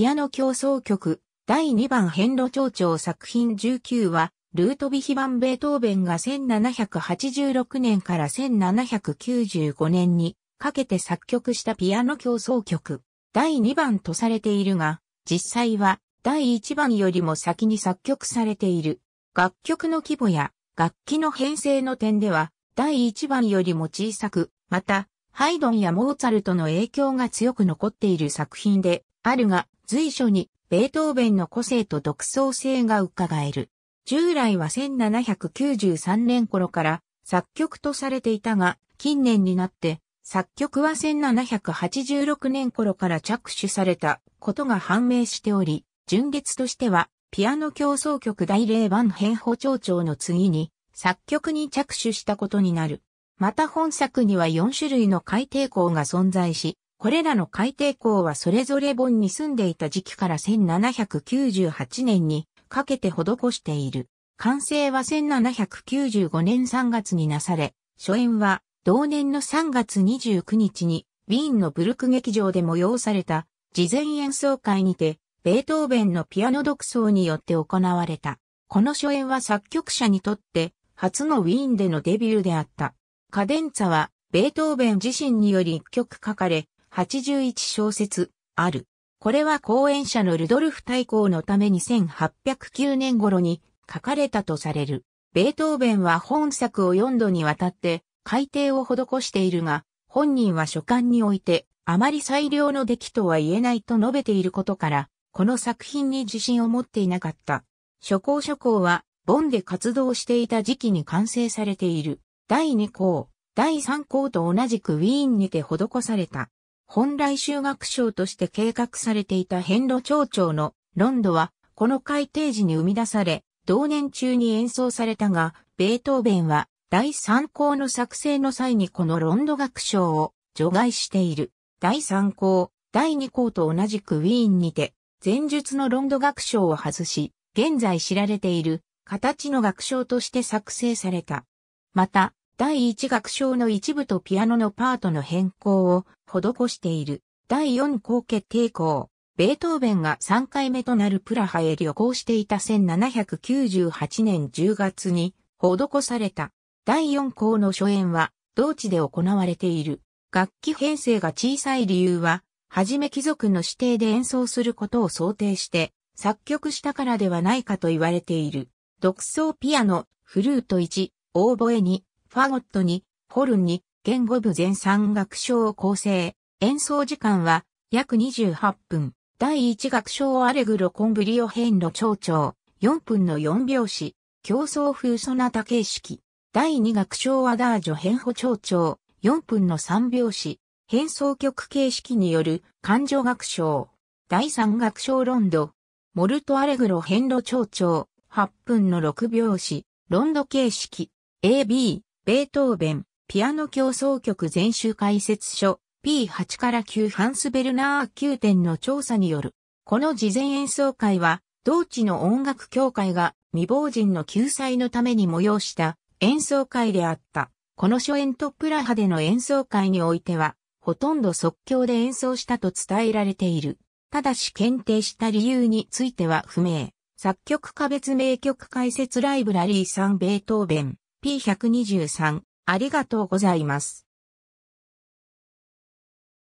ピアノ競争曲、第2番遍路町長作品19は、ルートビヒバンベートーベンが1786年から1795年にかけて作曲したピアノ競争曲、第2番とされているが、実際は第1番よりも先に作曲されている。楽曲の規模や楽器の編成の点では、第1番よりも小さく、また、ハイドンやモーツァルトの影響が強く残っている作品であるが、随所にベートーベンの個性と独創性が伺える。従来は1793年頃から作曲とされていたが、近年になって作曲は1786年頃から着手されたことが判明しており、純月としてはピアノ競争曲大霊版変法長長の次に作曲に着手したことになる。また本作には4種類の改定校が存在し、これらの海底港はそれぞれ本に住んでいた時期から1798年にかけて施している。完成は1795年3月になされ、初演は同年の3月29日にウィーンのブルク劇場で催された事前演奏会にてベートーベンのピアノ独奏によって行われた。この初演は作曲者にとって初のウィーンでのデビューであった。カデンツァはベートーベン自身により一曲書かれ、81小説、ある。これは講演者のルドルフ大公のために1809年頃に書かれたとされる。ベートーベンは本作を4度にわたって改訂を施しているが、本人は書簡においてあまり最良の出来とは言えないと述べていることから、この作品に自信を持っていなかった。初行初行は、ボンで活動していた時期に完成されている。第2項、第3項と同じくウィーンにて施された。本来修学賞として計画されていた変路町長のロンドは、この改定時に生み出され、同年中に演奏されたが、ベートーベンは第3項の作成の際にこのロンド学賞を除外している。第3項、第2項と同じくウィーンにて、前述のロンド学賞を外し、現在知られている形の学賞として作成された。また、第1楽章の一部とピアノのパートの変更を施している。第4項決定項。ベートーベンが3回目となるプラハへ旅行していた1798年10月に施された。第4項の初演は同地で行われている。楽器編成が小さい理由は、はじめ貴族の指定で演奏することを想定して作曲したからではないかと言われている。独奏ピアノ、フルート1、オーボエ2、ファゴットに、ホルンに、言語部全三楽章を構成。演奏時間は約28分。第1楽章アレグロコンブリオ変路長調。4分の4拍子。競争風ソナタ形式。第2楽章アダージョ変歩長調。4分の3拍子。変奏曲形式による感情楽章。第3楽章ロンド。モルトアレグロ変路長調。8分の6拍子。ロンド形式。AB、ベートーベン、ピアノ競争曲全集解説書、P8 から9ハンス・ベルナー9点の調査による。この事前演奏会は、同地の音楽協会が未亡人の救済のために催した演奏会であった。この初演とプラハでの演奏会においては、ほとんど即興で演奏したと伝えられている。ただし検定した理由については不明。作曲家別名曲解説ライブラリー3ベートーベン。P123 ありがとうございます。